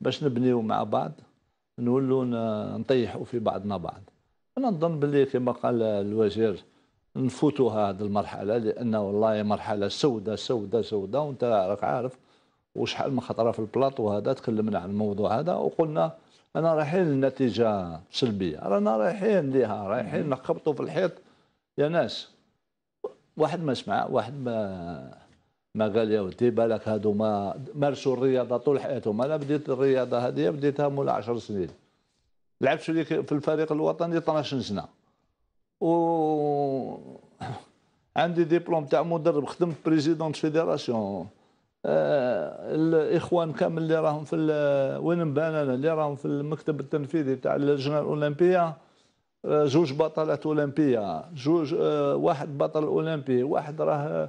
باش نبنيو مع بعض نولوا نطيحوا في بعضنا بعض انا نظن باللي كما قال الوزير نفوتوا هذه المرحله لان والله مرحله سوداء سوداء سوداء وانت راك عارف وشحال من خطره في البلاطو هذا تكلمنا عن الموضوع هذا وقلنا انا رايحين لنتيجه سلبيه رانا رايحين ليها رايحين نخبطوا في الحيط يا ناس واحد ما سمع واحد ما ما قال يا ودي بالك هادو ما مارسوا الرياضه طول حياتهم انا بديت الرياضه هذه بديتها مولا 10 سنين لعبت في الفريق الوطني 12 سنه و عندي ديبلوم تاع مدرب خدمت بريزيدون فيدراسيون آه، الاخوان كامل اللي راهم في وين مبان انا اللي راهم في المكتب التنفيذي تاع اللجنه الاولمبيه آه جوج بطلات اولمبيه جوج آه، واحد بطل اولمبي واحد راه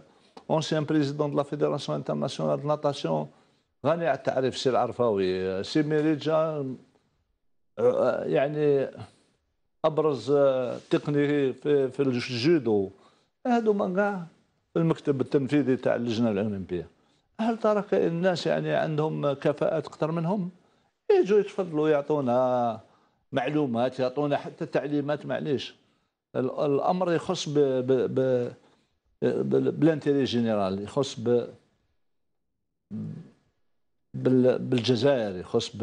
اونسيان بريزيدون دو لا فيدراسيون انترناسيونال دو ناتاسيون غني على التعريف سي العرفاوي سي ميريجا آه، يعني ابرز آه، تقني في, في الجودو هادو من كاع في المكتب التنفيذي تاع اللجنه الاولمبيه هل ترى الناس يعني عندهم كفاءات اكثر منهم يجوا يتفضلوا يعطونا معلومات يعطونا حتى تعليمات معليش الامر يخص ب, ب, ب بلانتيري جينيرال يخص ب بالجزائر يخص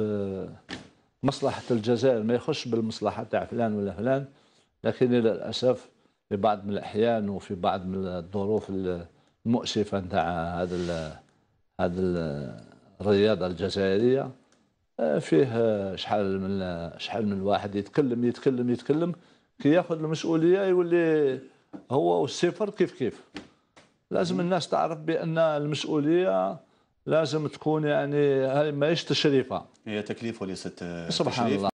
بمصلحة الجزائر ما يخص بالمصلحة تاع فلان ولا فلان لكن للأسف في بعض من الأحيان وفي بعض من الظروف المؤسفة نتاع هذا هذا الرياضة الجزائرية آه، فيه آه، شحال من آه، شحال من واحد يتكلم يتكلم يتكلم كي ياخذ المسؤولية يولي هو والصفر كيف كيف لازم الناس تعرف بان المسؤوليه لازم تكون يعني هاي ماهيش تشريفه هي تكليف وليست سبحان الله